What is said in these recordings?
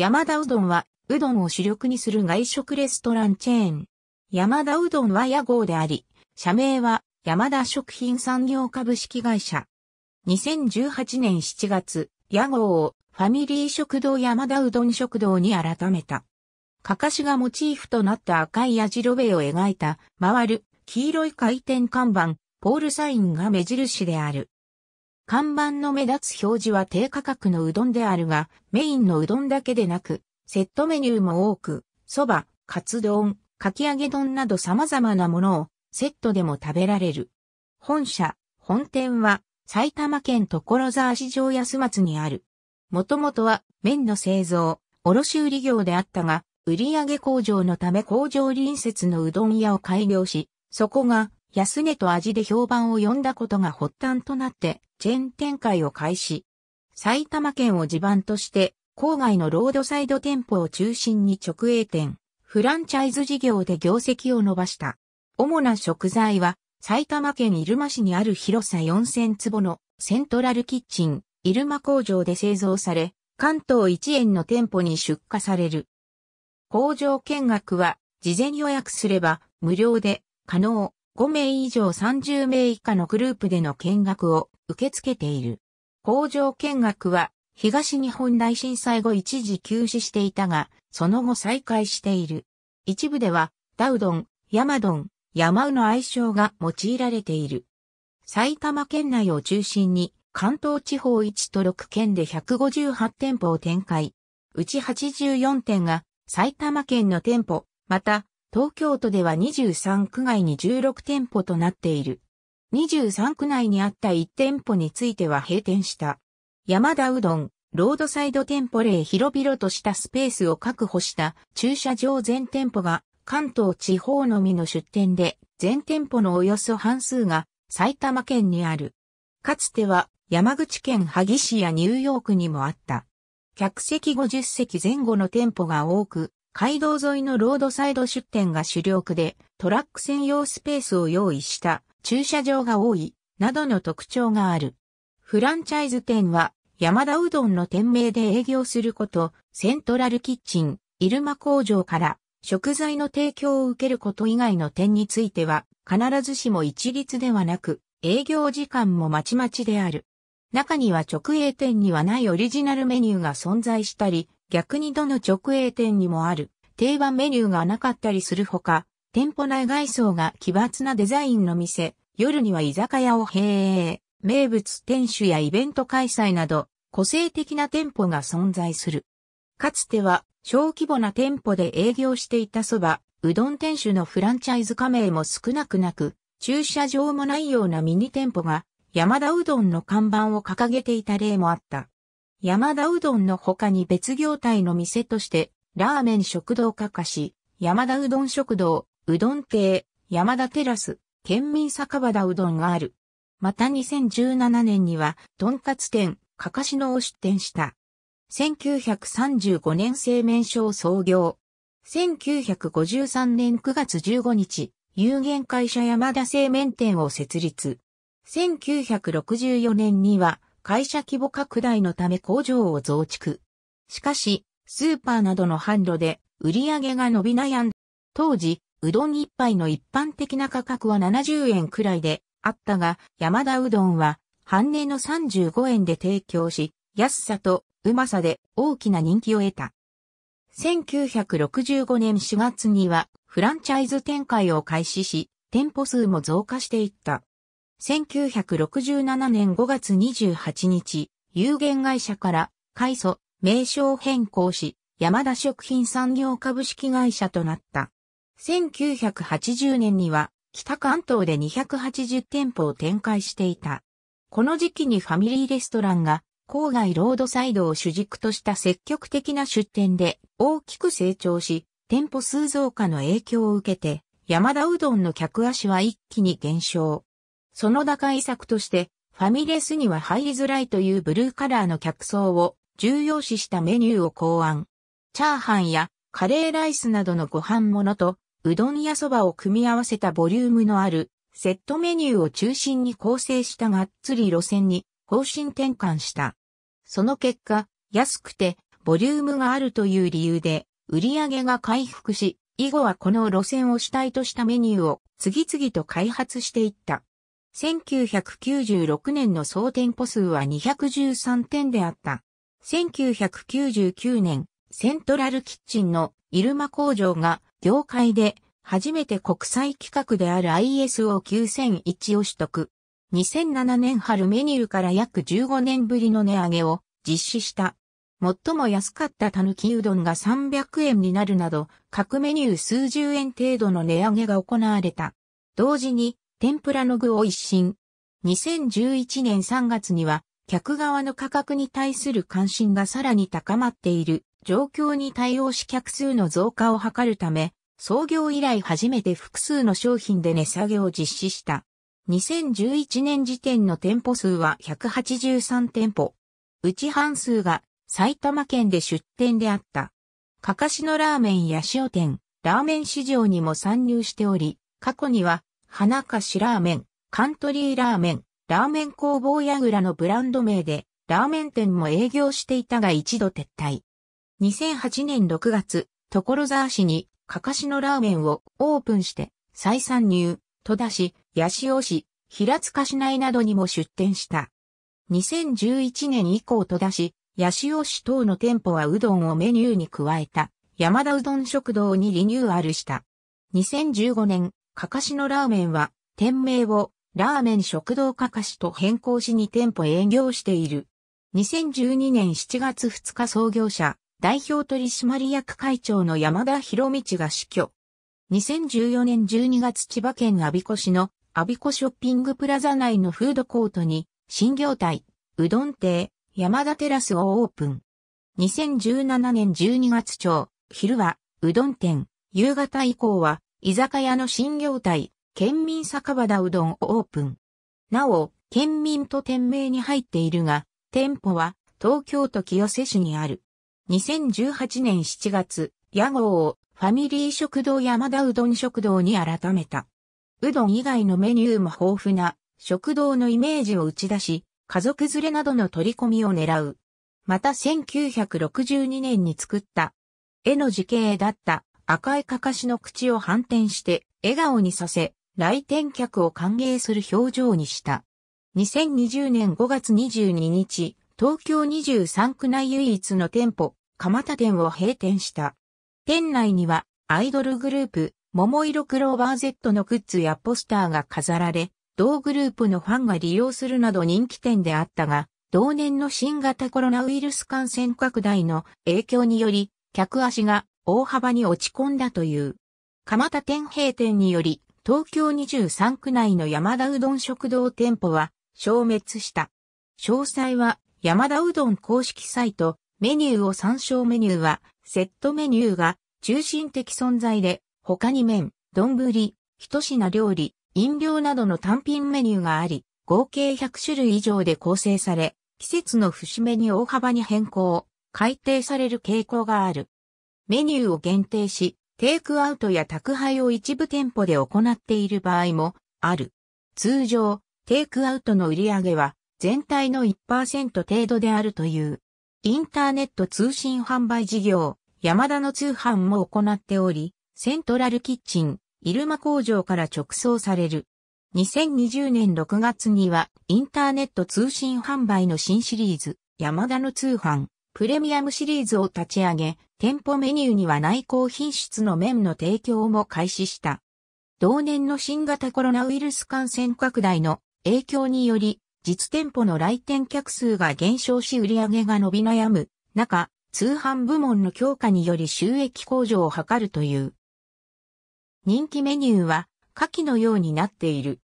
山田うどんは、うどんを主力にする外食レストランチェーン。山田うどんは屋号であり、社名は山田食品産業株式会社。2018年7月、屋号をファミリー食堂山田うどん食堂に改めた。かかしがモチーフとなった赤い矢印を描いた、回る、黄色い回転看板、ポールサインが目印である。看板の目立つ表示は低価格のうどんであるが、メインのうどんだけでなく、セットメニューも多く、蕎麦、カツ丼、かき揚げ丼など様々なものをセットでも食べられる。本社、本店は埼玉県所沢市場安松にある。もともとは麺の製造、卸売業であったが、売上工場のため工場隣接のうどん屋を開業し、そこが安値と味で評判を呼んだことが発端となって、チェーン展開を開始。埼玉県を地盤として、郊外のロードサイド店舗を中心に直営店、フランチャイズ事業で業績を伸ばした。主な食材は、埼玉県入間市にある広さ4000坪のセントラルキッチン、入間工場で製造され、関東一円の店舗に出荷される。工場見学は、事前予約すれば無料で可能。5名以上30名以下のグループでの見学を受け付けている。工場見学は東日本大震災後一時休止していたが、その後再開している。一部では、ダウドン、ヤマドン、ヤマウの愛称が用いられている。埼玉県内を中心に、関東地方1と6県で158店舗を展開。うち84店が埼玉県の店舗、また東京都では23区外に16店舗となっている。23区内にあった1店舗については閉店した。山田うどん、ロードサイド店舗例広々としたスペースを確保した駐車場全店舗が関東地方のみの出店で全店舗のおよそ半数が埼玉県にある。かつては山口県萩市やニューヨークにもあった。客席50席前後の店舗が多く、街道沿いのロードサイド出店が主力で、トラック専用スペースを用意した駐車場が多い、などの特徴がある。フランチャイズ店は、山田うどんの店名で営業すること、セントラルキッチン、入間工場から、食材の提供を受けること以外の点については、必ずしも一律ではなく、営業時間もまちまちである。中には直営店にはないオリジナルメニューが存在したり、逆にどの直営店にもある定番メニューがなかったりするほか、店舗内外装が奇抜なデザインの店、夜には居酒屋を閉営、名物店主やイベント開催など、個性的な店舗が存在する。かつては小規模な店舗で営業していたそば、うどん店主のフランチャイズ加盟も少なくなく、駐車場もないようなミニ店舗が、山田うどんの看板を掲げていた例もあった。山田うどんの他に別業態の店として、ラーメン食堂かかし、山田うどん食堂、うどん亭、山田テラス、県民酒場だうどんがある。また2017年には、とんかつ店、かかしのを出店した。1935年製麺所を創業。1953年9月15日、有限会社山田製麺店を設立。1964年には、会社規模拡大のため工場を増築。しかし、スーパーなどの販路で売り上げが伸び悩んだ。当時、うどん一杯の一般的な価格は70円くらいであったが、山田うどんは半値の35円で提供し、安さとうまさで大きな人気を得た。1965年4月にはフランチャイズ展開を開始し、店舗数も増加していった。1967年5月28日、有限会社から、海祖、名称変更し、山田食品産業株式会社となった。1980年には、北関東で280店舗を展開していた。この時期にファミリーレストランが、郊外ロードサイドを主軸とした積極的な出店で大きく成長し、店舗数増加の影響を受けて、山田うどんの客足は一気に減少。その打開策として、ファミレスには入りづらいというブルーカラーの客層を重要視したメニューを考案。チャーハンやカレーライスなどのご飯物と、うどんやそばを組み合わせたボリュームのあるセットメニューを中心に構成したがっつり路線に方針転換した。その結果、安くてボリュームがあるという理由で売り上げが回復し、以後はこの路線を主体としたメニューを次々と開発していった。1996年の総店舗数は213店であった。1999年、セントラルキッチンのイルマ工場が業界で初めて国際規格である ISO9001 を取得。2007年春メニューから約15年ぶりの値上げを実施した。最も安かったたぬきうどんが300円になるなど、各メニュー数十円程度の値上げが行われた。同時に、天ぷらの具を一新。2011年3月には、客側の価格に対する関心がさらに高まっている状況に対応し客数の増加を図るため、創業以来初めて複数の商品で値下げを実施した。2011年時点の店舗数は183店舗。うち半数が埼玉県で出店であった。かかしのラーメンや塩店、ラーメン市場にも参入しており、過去には花菓子ラーメン、カントリーラーメン、ラーメン工房ヤぐらのブランド名で、ラーメン店も営業していたが一度撤退。2008年6月、所沢市に、かかしのラーメンをオープンして、再参入、戸田市、八潮市、平塚市内などにも出店した。2011年以降戸田市、八潮市等の店舗はうどんをメニューに加えた、山田うどん食堂にリニューアルした。2015年、かかしのラーメンは、店名を、ラーメン食堂かかしと変更しに店舗営業している。2012年7月2日創業者、代表取締役会長の山田博道が死去。2014年12月千葉県阿鼻子市の阿鼻子ショッピングプラザ内のフードコートに、新業態、うどん亭、山田テラスをオープン。2017年12月朝、昼は、うどん店、夕方以降は、居酒屋の新業態、県民酒場だうどんをオープン。なお、県民と店名に入っているが、店舗は東京都清瀬市にある。2018年7月、屋号をファミリー食堂山田うどん食堂に改めた。うどん以外のメニューも豊富な食堂のイメージを打ち出し、家族連れなどの取り込みを狙う。また1962年に作った、絵の時系だった赤いかかしの口を反転して笑顔にさせ、来店客を歓迎する表情にした。2020年5月22日、東京23区内唯一の店舗、蒲田店を閉店した。店内にはアイドルグループ、桃色クローバー Z のグッズやポスターが飾られ、同グループのファンが利用するなど人気店であったが、同年の新型コロナウイルス感染拡大の影響により、客足が大幅に落ち込んだという。蒲田天平店により、東京23区内の山田うどん食堂店舗は消滅した。詳細は山田うどん公式サイト、メニューを参照メニューは、セットメニューが中心的存在で、他に麺、丼、一品料理、飲料などの単品メニューがあり、合計100種類以上で構成され、季節の節目に大幅に変更、改定される傾向がある。メニューを限定し、テイクアウトや宅配を一部店舗で行っている場合もある。通常、テイクアウトの売り上げは全体の1%程度であるという。インターネット通信販売事業、山田の通販も行っており、セントラルキッチン、イルマ工場から直送される。2020年6月にはインターネット通信販売の新シリーズ、山田の通販、プレミアムシリーズを立ち上げ、店舗メニューには内向品質の麺の提供も開始した。同年の新型コロナウイルス感染拡大の影響により、実店舗の来店客数が減少し売り上げが伸び悩む中、通販部門の強化により収益向上を図るという。人気メニューは、下記のようになっている。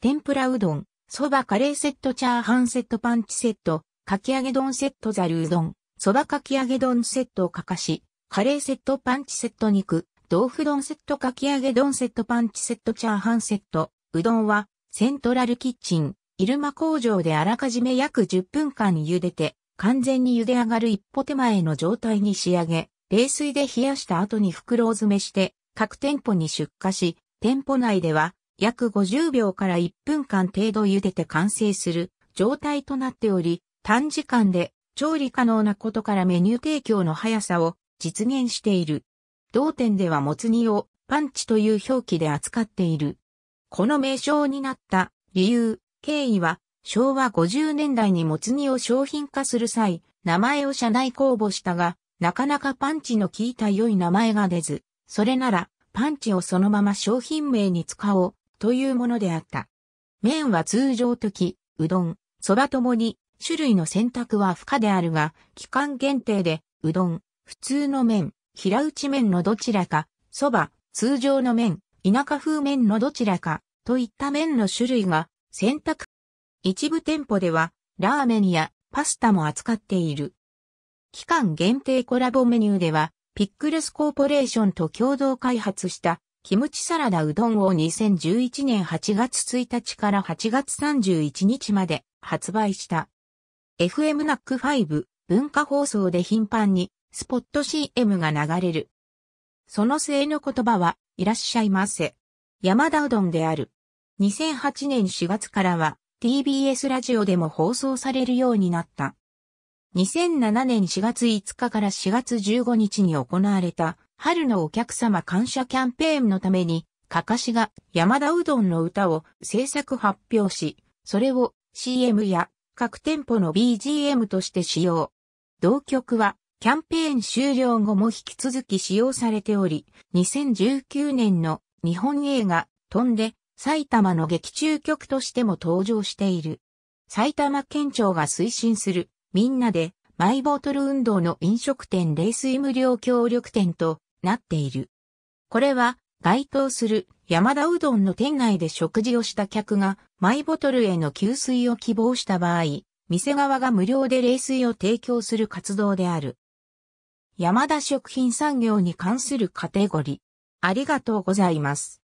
天ぷらうどん、そばカレーセットチャーハンセットパンチセット、かき揚げ丼セットザルうどん、そばかき揚げ丼セットをかかし、カレーセットパンチセット肉、豆腐丼セットかき揚げ丼セットパンチセットチャーハンセット、うどんは、セントラルキッチン、入間工場であらかじめ約10分間茹でて、完全に茹で上がる一歩手前の状態に仕上げ、冷水で冷やした後に袋詰めして、各店舗に出荷し、店舗内では約50秒から1分間程度茹でて完成する状態となっており、短時間で調理可能なことからメニュー提供の速さを実現している。同店ではもつ煮をパンチという表記で扱っている。この名称になった理由、経緯は昭和50年代にもつ煮を商品化する際、名前を社内公募したが、なかなかパンチの効いた良い名前が出ず、それならパンチをそのまま商品名に使おうというものであった。麺は通常時、うどん、そばともに種類の選択は不可であるが、期間限定で、うどん、普通の麺、平打ち麺のどちらか、蕎麦、通常の麺、田舎風麺のどちらか、といった麺の種類が選択。一部店舗では、ラーメンやパスタも扱っている。期間限定コラボメニューでは、ピックレスコーポレーションと共同開発したキムチサラダうどんを2011年8月1日から8月31日まで発売した。FMNAC5 文化放送で頻繁にスポット CM が流れる。その末の言葉は、いらっしゃいませ。山田うどんである。2008年4月からは TBS ラジオでも放送されるようになった。2007年4月5日から4月15日に行われた春のお客様感謝キャンペーンのために、かかしが山田うどんの歌を制作発表し、それを CM や各店舗の BGM として使用。同曲は、キャンペーン終了後も引き続き使用されており、2019年の日本映画、飛んで、埼玉の劇中曲としても登場している。埼玉県庁が推進する、みんなで、マイボトル運動の飲食店冷水無料協力店となっている。これは、該当する山田うどんの店内で食事をした客がマイボトルへの給水を希望した場合、店側が無料で冷水を提供する活動である。山田食品産業に関するカテゴリー。ありがとうございます。